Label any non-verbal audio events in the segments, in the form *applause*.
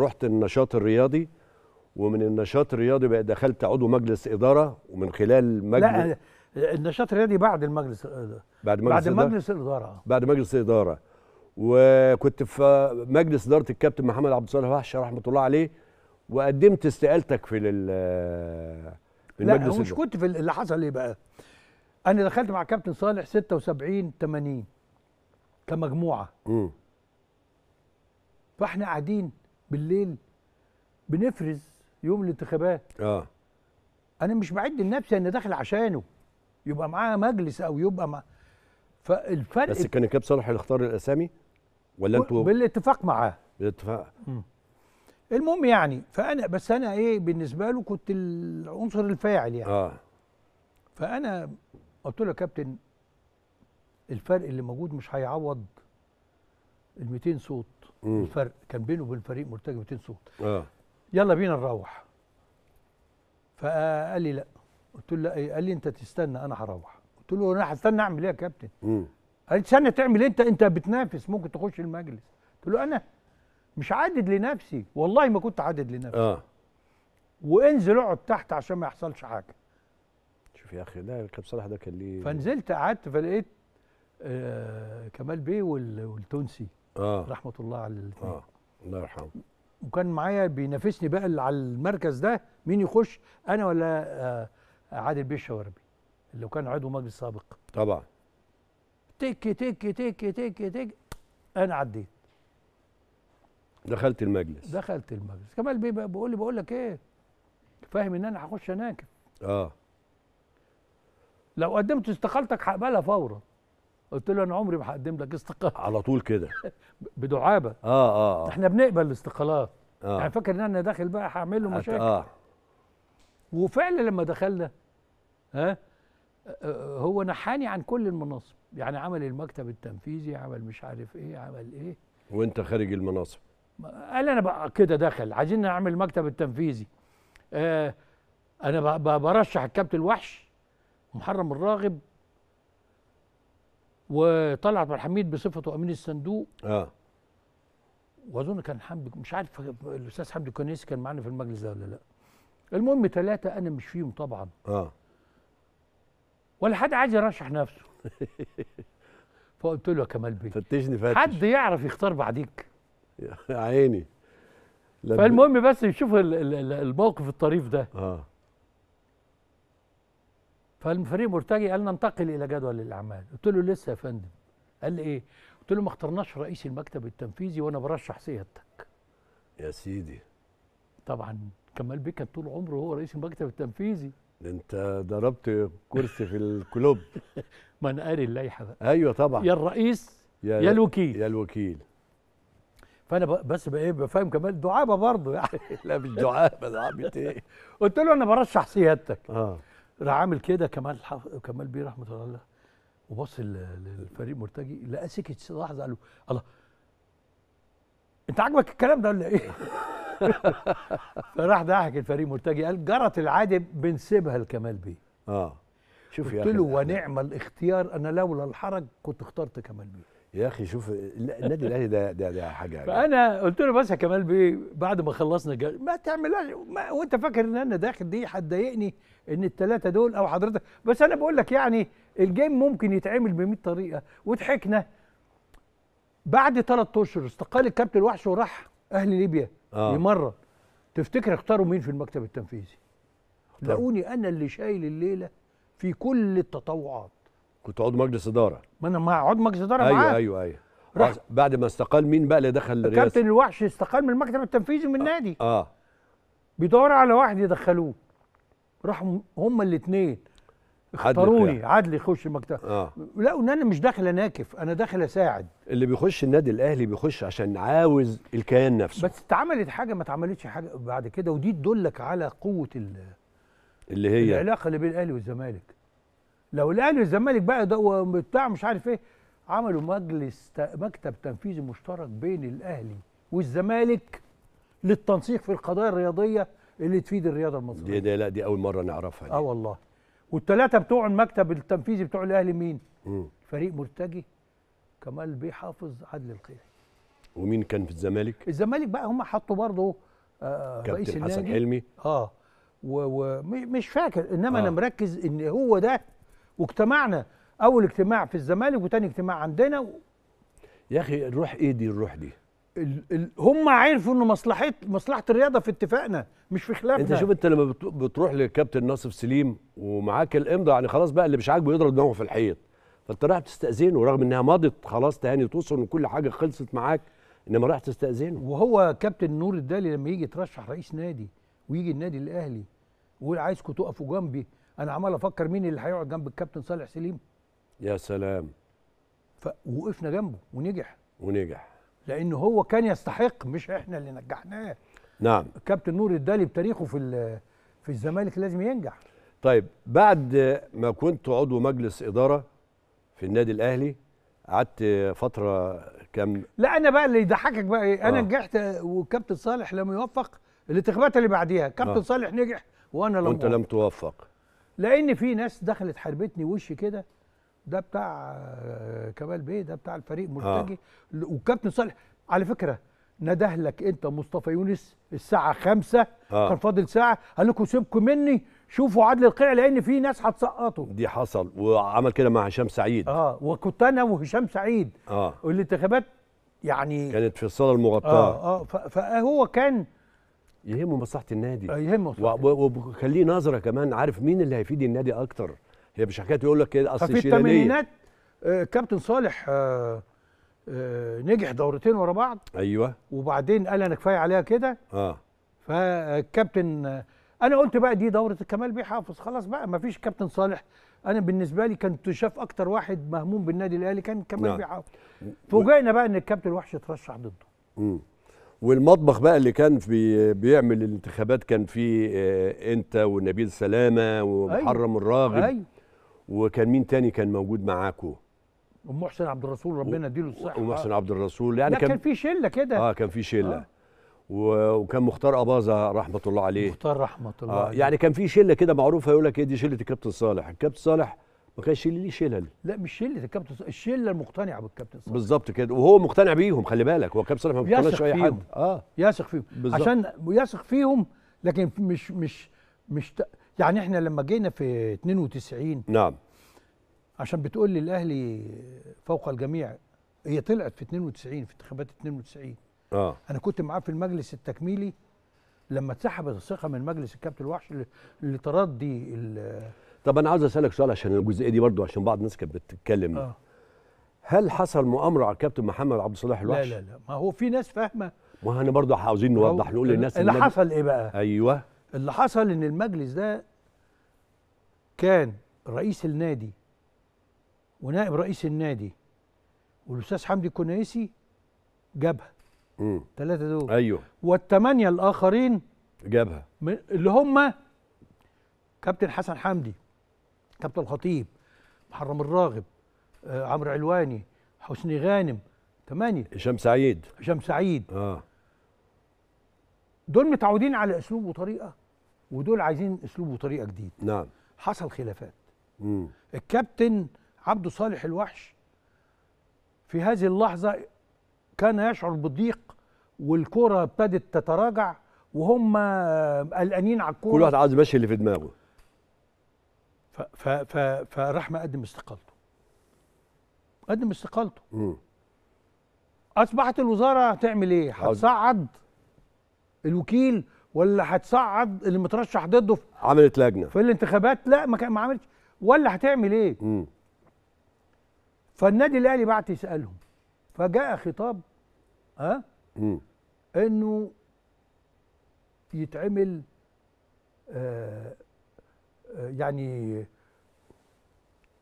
رحت النشاط الرياضي ومن النشاط الرياضي بقى دخلت عضو مجلس اداره ومن خلال مجلس لا النشاط الرياضي بعد المجلس بعد مجلس بعد إدارة مجلس الاداره بعد مجلس الاداره وكنت في مجلس اداره الكابتن محمد عبد الصالح وحش رحمه الله عليه وقدمت استقالتك في لل في لا مش كنت في اللي حصل ايه بقى انا دخلت مع كابتن صالح 76 80 كمجموعه امم فاحنا قاعدين بالليل بنفرز يوم الانتخابات اه انا مش بعد لنفسي انا داخل عشانه يبقى معاه مجلس او يبقى مع فالفرق بس كان الكاب صالح اللي اختار الاسامي ولا انتوا بالاتفاق معاه بالاتفاق المهم يعني فانا بس انا ايه بالنسبه له كنت العنصر الفاعل يعني اه فانا قلت له يا كابتن الفرق اللي موجود مش هيعوض ال 200 صوت مم. الفرق كان بينه وبين الفريق مرتجى 200 صوت اه يلا بينا نروح فقال لي لا قلت له لا إيه؟ قال لي انت تستنى انا هروح قلت له انا هستنى اعمل ايه يا كابتن قال لي تستنى تعمل ايه انت انت بتنافس ممكن تخش المجلس قلت له انا مش عادد لنفسي والله ما كنت عادد لنفسي اه وانزل اقعد تحت عشان ما يحصلش حاجه شوف يا اخي ده كابتن صلاح ده كان ليه فنزلت قعدت فلقيت آه كمال بيه والتونسي اه رحمه الله على الاثنين اه الله يرحمه وكان معايا بينافسني بقى اللي على المركز ده مين يخش انا ولا آه عادل بيه الشواربي اللي كان عضو مجلس سابق طبعا تك تك تك تك تك انا عديت دخلت المجلس دخلت المجلس كمال بيه بقول بيقول لي بقول لك ايه فاهم ان انا هخش اناكب اه لو قدمت استقالتك هقبلها فورا قلت له انا عمري ما هقدم لك استقاله على طول كده *laughs* بدعابه اه اه, آه. احنا بنقبل الاستقالات آه. يعني فاكر ان انا داخل بقى هعمل له مشاكل آه. وفعلا لما دخلنا ها هو نحاني عن كل المناصب يعني عمل المكتب التنفيذي عمل مش عارف ايه عمل ايه وانت خارج المناصب قال انا بقى كده دخل عايزين نعمل المكتب التنفيذي آه انا برشح الكابتن الوحش ومحرم الراغب وطلعت عبد الحميد بصفته امين الصندوق اه واظن كان حمدي مش عارف الاستاذ حمدي الكنيسي كان معانا في المجلس ده ولا لا المهم ثلاثه انا مش فيهم طبعا اه ولا حد عايز يرشح نفسه *laughs* فقلت له يا كمال بيه فتشني فتش حد يعرف يختار بعديك يا *laughs* عيني فالمهم بس يشوف الموقف الطريف ده اه فالفريق مرتجي قال ننتقل الى جدول الاعمال قلت له لسه يا فندم قال لي ايه قلت له ما اخترناش رئيس المكتب التنفيذي وانا برشح سيادتك يا سيدي طبعا كمال بيك طول عمره هو رئيس المكتب التنفيذي انت ضربت كرسي في الكلوب *laughs* ما انا قاري اللائحه بقى ايوه طبعا يا الرئيس يا, يا الوكيل يا الوكيل فانا بس بقى ايه بفهم كمال دعابه برضه يعني *laughs* لا مش دعابه دعابه ايه قلت له انا برشح سيادتك اه راح عامل كده كمال حف... كمال بيه رحمه الله وبص للفريق مرتجي لقى سكت لحظه قال له الله انت عاجبك الكلام ده ولا ايه؟ *laughs* فراح ضحك الفريق مرتجي قال جرت العاده بنسيبها لكمال بيه اه شوف قلت له يعني ونعم الاختيار انا لولا الحرج كنت اخترت كمال بيه يا اخي شوف النادي الاهلي ده ده ده حاجه يعني. فانا قلت له بس يا كمال بيه بعد ما خلصنا جل... ما تعملهاش وانت فاكر ان انا داخل دي هتضايقني ان الثلاثه دول او حضرتك بس انا بقول لك يعني الجيم ممكن يتعمل ب 100 طريقه وضحكنا بعد ثلاث اشهر استقال الكابتن وحش وراح اهلي ليبيا آه. يمرن تفتكر اختاروا مين في المكتب التنفيذي؟ لقوني انا اللي شايل الليله في كل التطوعات كنت عضو مجلس اداره ما انا مع عضو مجلس اداره أيوة, ايوه ايوه ايوه بعد ما استقال مين بقى اللي دخل الرئاسه؟ كابتن الوحش استقال من المكتب التنفيذي من آه، النادي اه بيدور على واحد يدخلوه راحوا هم الاثنين اختاروني يعني. عدلي يخش المكتب آه. لقوا ان انا مش داخل اناكف انا داخل اساعد اللي بيخش النادي الاهلي بيخش عشان عاوز الكيان نفسه بس اتعملت حاجه ما اتعملتش حاجه بعد كده ودي تدلك على قوه اللي هي العلاقه اللي بين الاهلي والزمالك لو الاهلي والزمالك بقى ده وبتاع مش عارف ايه عملوا مجلس مكتب تنفيذي مشترك بين الاهلي والزمالك للتنسيق في القضايا الرياضيه اللي تفيد الرياضه المصريه دي, دي لا دي اول مره نعرفها دي. اه والله والثلاثه بتوع المكتب التنفيذي بتوع الاهلي مين مم. فريق مرتجي كمال بيحافظ حافظ عدل الخيري ومين كان في الزمالك الزمالك بقى هم حطوا برضه آه, آه، كابتن حسن حلمي اه ومش فاكر انما آه. انا مركز ان هو ده واجتمعنا اول اجتماع في الزمالك وتاني اجتماع عندنا و... يا اخي الروح ايه دي الروح دي ال... ال... هم عرفوا ان مصلحه مصلحه الرياضه في اتفاقنا مش في خلافنا انت شوف انت لما بت... بتروح للكابتن ناصف سليم ومعاك الامضاء يعني خلاص بقى اللي مش عاجبه يضرب دماغه في الحيط فانت رايح تستاذنه رغم انها مضت خلاص تهاني توصل وكل حاجه خلصت معاك انما رايح تستاذنه وهو كابتن نور الدالي لما يجي يترشح رئيس نادي ويجي النادي الاهلي ويقول عايزكم تقفوا جنبي انا عمال افكر مين اللي هيقعد جنب الكابتن صالح سليم يا سلام فوقفنا جنبه ونجح ونجح لان هو كان يستحق مش احنا اللي نجحناه نعم الكابتن نور الدالي بتاريخه في في الزمالك لازم ينجح طيب بعد ما كنت عضو مجلس اداره في النادي الاهلي قعدت فتره كام لا انا بقى اللي يضحكك بقى ايه انا آه. نجحت وكابتن صالح لم يوفق الانتخابات اللي بعديها كابتن آه. صالح نجح وانا لم وانت لم توفق لان في ناس دخلت حربتني وشي كده ده بتاع آه، كمال بيه ده بتاع الفريق آه. مرتجي آه. والكابتن صالح على فكره نده لك انت مصطفى يونس الساعه 5 آه. كان فاضل ساعه قال لكم سيبكم مني شوفوا عدل القيع لان في ناس هتسقطوا دي حصل وعمل كده مع هشام سعيد اه وكنت انا وهشام سعيد اه والانتخابات يعني كانت في الصاله المغطاه اه اه فهو كان يهمه مصلحه النادي آه، يهمه وخليه نظره كمان عارف مين اللي هيفيد النادي اكتر هي مش حكايه يقول لك كده إيه، اصل في الثمانينات آه، كابتن صالح آه، نجح دورتين ورا بعض ايوه وبعدين قال انا كفايه عليها كده اه فالكابتن انا قلت بقى دي دوره الكمال حافظ خلاص بقى ما فيش كابتن صالح انا بالنسبه لي كنت تشاف اكتر واحد مهموم بالنادي الاهلي كان كمال نعم. بيه حافظ فوجئنا بقى ان الكابتن وحش اترشح ضده امم والمطبخ بقى اللي كان في بيعمل الانتخابات كان فيه آه، انت ونبيل سلامه ومحرم أيوة. الراغب أيوة. وكان مين تاني كان موجود معاكم؟ ام حسين عبد الرسول ربنا يديله الصحه ام حسين عبد الرسول يعني كان, كان في شله كده اه كان في شله آه. وكان مختار اباظه رحمه الله عليه مختار رحمه الله آه عليه. يعني كان في شله كده معروفه يقول لك ايه دي شله الكابتن صالح الكابتن صالح ما كانش لي شلل لا مش شله الكابتن صالح الشله المقتنعه بالكابتن صالح بالظبط كده وهو مقتنع بيهم خلي بالك هو الكابتن صالح ما بيقتنعش اي حد اه يثق فيهم بالزبط. عشان يثق فيهم لكن مش مش مش ت... يعني احنا لما جينا في 92 نعم عشان بتقول لي الاهلي فوق الجميع هي طلعت في 92 في انتخابات 92 اه انا كنت معاه في المجلس التكميلي لما اتسحبت الثقه من مجلس الكابتن الوحش اللي ترضي طب انا عاوز اسالك سؤال عشان الجزئيه دي برضو عشان بعض الناس كانت بتتكلم آه. هل حصل مؤامره على الكابتن محمد عبد الصالح الوحش لا لا لا ما هو في ناس فاهمه ما احنا برضو عاوزين نوضح نقول للناس اللي المجلس. حصل ايه بقى ايوه اللي حصل ان المجلس ده كان رئيس النادي ونائب رئيس النادي والاستاذ حمدي كنيسي جابها ثلاثه دول ايوه والثمانيه الاخرين جابها اللي هم كابتن حسن حمدي كابتن الخطيب محرم الراغب آه عمرو علواني حسني غانم ثمانية هشام سعيد هشام سعيد اه دول متعودين على اسلوب وطريقه ودول عايزين اسلوب وطريقه جديد نعم حصل خلافات مم. الكابتن عبد صالح الوحش في هذه اللحظه كان يشعر بالضيق والكره ابتدت تتراجع وهم قلقانين على الكوره كل واحد عايز يمشي اللي في دماغه فراح مقدم استقالته قدم استقالته مم. أصبحت الوزارة تعمل إيه؟ هتصعد الوكيل ولا هتصعد اللي مترشح ضده في عملت لجنة في الانتخابات لا ما, ما عملتش ولا هتعمل إيه؟ مم. فالنادي الأهلي بعت يسألهم فجاء خطاب ها؟ أه؟ إنه يتعمل آه يعني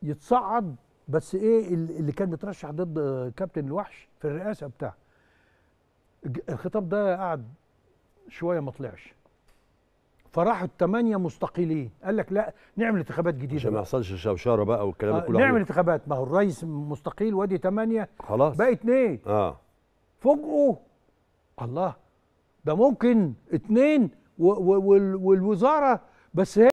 يتصعد بس ايه اللي كان مترشح ضد كابتن الوحش في الرئاسه بتاعه الخطاب ده قعد شويه ما طلعش فراحوا الثمانيه مستقيلين قال لك لا نعمل انتخابات جديده عشان ما يحصلش شوشره بقى والكلام آه كله نعمل انتخابات ما هو الرئيس مستقيل وادي ثمانيه خلاص بقى اثنين اه فوجئوا الله ده ممكن اثنين والوزاره بس هي